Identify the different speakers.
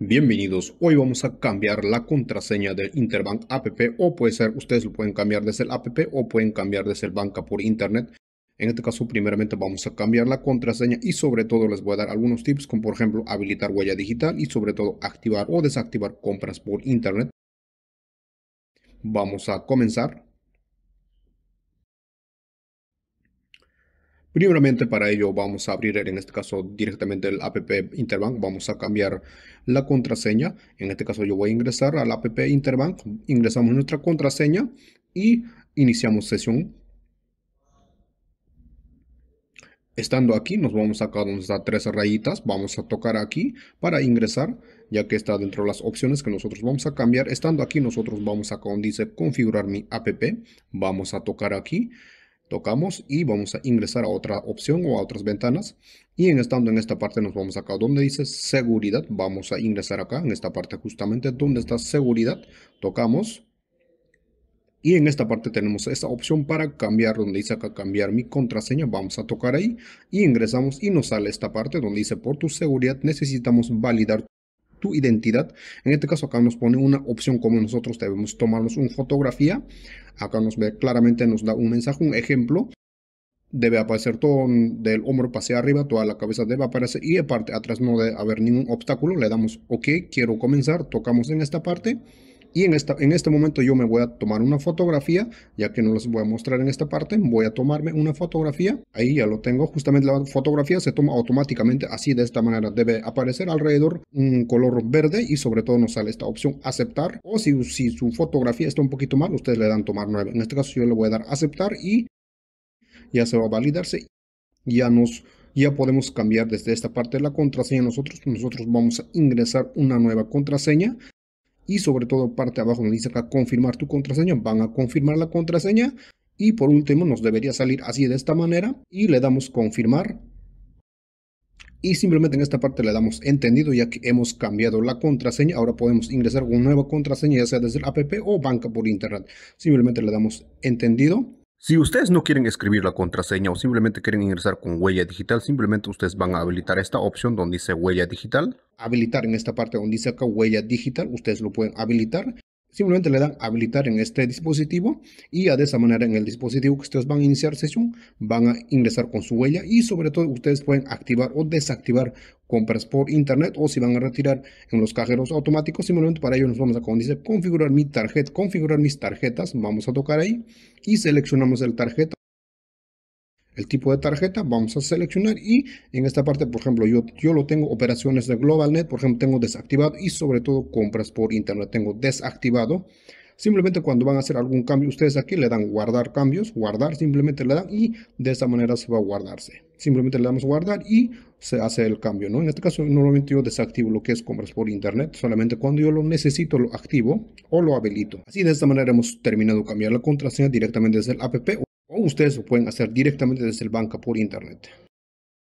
Speaker 1: Bienvenidos, hoy vamos a cambiar la contraseña del Interbank app o puede ser, ustedes lo pueden cambiar desde el app o pueden cambiar desde el banca por internet. En este caso primeramente vamos a cambiar la contraseña y sobre todo les voy a dar algunos tips como por ejemplo habilitar huella digital y sobre todo activar o desactivar compras por internet. Vamos a comenzar. Primeramente para ello vamos a abrir en este caso directamente el app Interbank, vamos a cambiar la contraseña, en este caso yo voy a ingresar al app Interbank, ingresamos nuestra contraseña y iniciamos sesión. Estando aquí nos vamos acá donde está tres rayitas, vamos a tocar aquí para ingresar ya que está dentro de las opciones que nosotros vamos a cambiar. Estando aquí nosotros vamos acá donde dice configurar mi app, vamos a tocar aquí tocamos y vamos a ingresar a otra opción o a otras ventanas y en estando en esta parte nos vamos acá donde dice seguridad vamos a ingresar acá en esta parte justamente donde está seguridad tocamos y en esta parte tenemos esta opción para cambiar donde dice acá cambiar mi contraseña vamos a tocar ahí y ingresamos y nos sale esta parte donde dice por tu seguridad necesitamos validar tu identidad. En este caso acá nos pone una opción como nosotros debemos tomarnos una fotografía. Acá nos ve claramente, nos da un mensaje, un ejemplo. Debe aparecer todo del hombro hacia arriba, toda la cabeza debe aparecer y de parte atrás no debe haber ningún obstáculo. Le damos OK, quiero comenzar, tocamos en esta parte y en, esta, en este momento yo me voy a tomar una fotografía, ya que no les voy a mostrar en esta parte, voy a tomarme una fotografía, ahí ya lo tengo, justamente la fotografía se toma automáticamente así de esta manera, debe aparecer alrededor un color verde y sobre todo nos sale esta opción aceptar o si, si su fotografía está un poquito mal, ustedes le dan tomar nueva en este caso yo le voy a dar aceptar y ya se va a validarse, ya nos ya podemos cambiar desde esta parte de la contraseña nosotros nosotros vamos a ingresar una nueva contraseña y sobre todo parte abajo donde dice acá confirmar tu contraseña, van a confirmar la contraseña y por último nos debería salir así de esta manera y le damos confirmar y simplemente en esta parte le damos entendido ya que hemos cambiado la contraseña ahora podemos ingresar con nueva contraseña ya sea desde el app o banca por internet simplemente le damos entendido si ustedes no quieren escribir la contraseña o simplemente quieren ingresar con huella digital simplemente ustedes van a habilitar esta opción donde dice huella digital habilitar en esta parte donde dice acá huella digital, ustedes lo pueden habilitar. Simplemente le dan habilitar en este dispositivo y ya de esa manera en el dispositivo que ustedes van a iniciar sesión van a ingresar con su huella y sobre todo ustedes pueden activar o desactivar compras por internet o si van a retirar en los cajeros automáticos simplemente para ello nos vamos a dice configurar mi tarjeta configurar mis tarjetas vamos a tocar ahí y seleccionamos el tarjeta el tipo de tarjeta, vamos a seleccionar y en esta parte, por ejemplo, yo, yo lo tengo operaciones de GlobalNet, por ejemplo, tengo desactivado y sobre todo compras por internet, tengo desactivado. Simplemente cuando van a hacer algún cambio, ustedes aquí le dan guardar cambios, guardar, simplemente le dan y de esta manera se va a guardarse. Simplemente le damos guardar y se hace el cambio, ¿no? En este caso normalmente yo desactivo lo que es compras por internet, solamente cuando yo lo necesito lo activo o lo habilito. Así de esta manera hemos terminado cambiar la contraseña directamente desde el app ustedes lo pueden hacer directamente desde el banco por internet.